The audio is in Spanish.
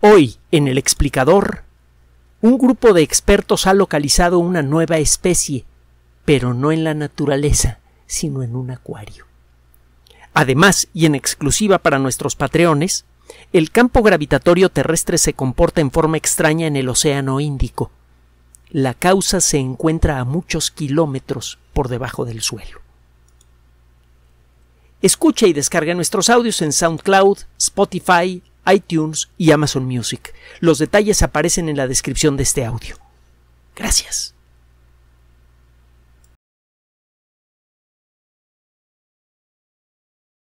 Hoy, en el explicador, un grupo de expertos ha localizado una nueva especie, pero no en la naturaleza, sino en un acuario. Además, y en exclusiva para nuestros patreones, el campo gravitatorio terrestre se comporta en forma extraña en el Océano Índico. La causa se encuentra a muchos kilómetros por debajo del suelo. Escucha y descarga nuestros audios en SoundCloud, Spotify, iTunes y Amazon Music. Los detalles aparecen en la descripción de este audio. Gracias.